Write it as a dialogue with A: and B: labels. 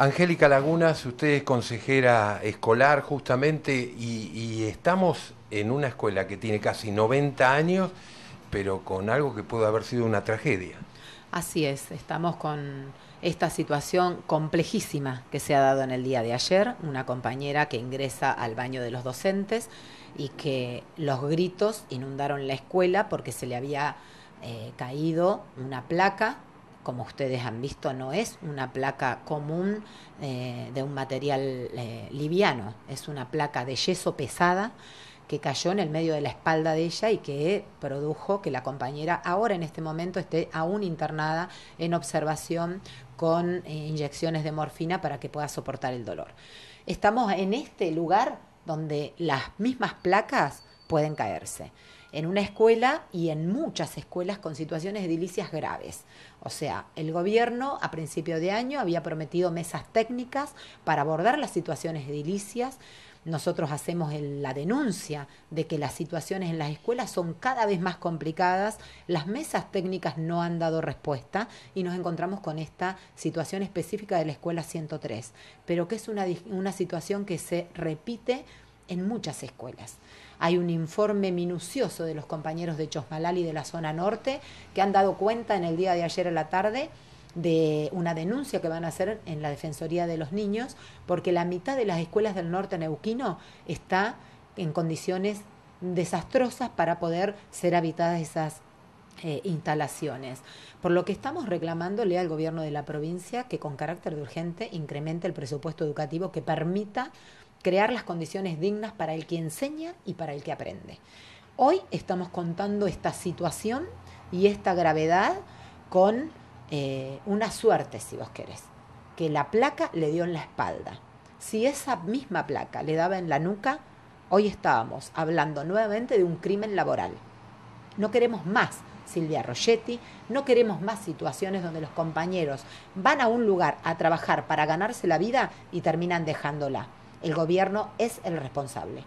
A: Angélica Lagunas, usted es consejera escolar justamente y, estamos en una escuela que tiene casi 90 años, pero con algo que pudo haber sido una tragedia.
B: Así es, estamos con esta situación complejísima que se ha dado en el día de ayer, una compañera que ingresa al baño de los docentes y que los gritos inundaron la escuela porque se le había eh, caído una placa como ustedes han visto, no es una placa común eh, de un material eh, liviano, es una placa de yeso pesada que cayó en el medio de la espalda de ella y que produjo que la compañera ahora en este momento esté aún internada en observación con eh, inyecciones de morfina para que pueda soportar el dolor. Estamos en este lugar donde las mismas placas pueden caerse en una escuela y en muchas escuelas con situaciones edilicias graves. O sea, el gobierno a principio de año había prometido mesas técnicas para abordar las situaciones edilicias. Nosotros hacemos la denuncia de que las situaciones en las escuelas son cada vez más complicadas, las mesas técnicas no han dado respuesta y nos encontramos con esta situación específica de la escuela 103, pero que es una, una situación que se repite en muchas escuelas. Hay un informe minucioso de los compañeros de y de la zona norte que han dado cuenta en el día de ayer a la tarde de una denuncia que van a hacer en la Defensoría de los Niños, porque la mitad de las escuelas del norte neuquino está en condiciones desastrosas para poder ser habitadas esas eh, instalaciones. Por lo que estamos reclamándole al gobierno de la provincia que con carácter de urgente incremente el presupuesto educativo que permita crear las condiciones dignas para el que enseña y para el que aprende. Hoy estamos contando esta situación y esta gravedad con eh, una suerte, si vos querés, que la placa le dio en la espalda. Si esa misma placa le daba en la nuca, hoy estábamos hablando nuevamente de un crimen laboral. No queremos más Silvia Rogetti, no queremos más situaciones donde los compañeros van a un lugar a trabajar para ganarse la vida y terminan dejándola el gobierno es el responsable.